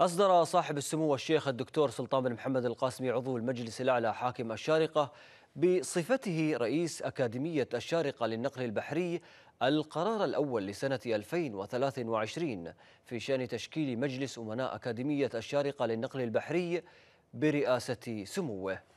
أصدر صاحب السمو الشيخ الدكتور سلطان بن محمد القاسمي عضو المجلس الأعلى حاكم الشارقة بصفته رئيس أكاديمية الشارقة للنقل البحري القرار الأول لسنة 2023 في شأن تشكيل مجلس أمناء أكاديمية الشارقة للنقل البحري برئاسة سموه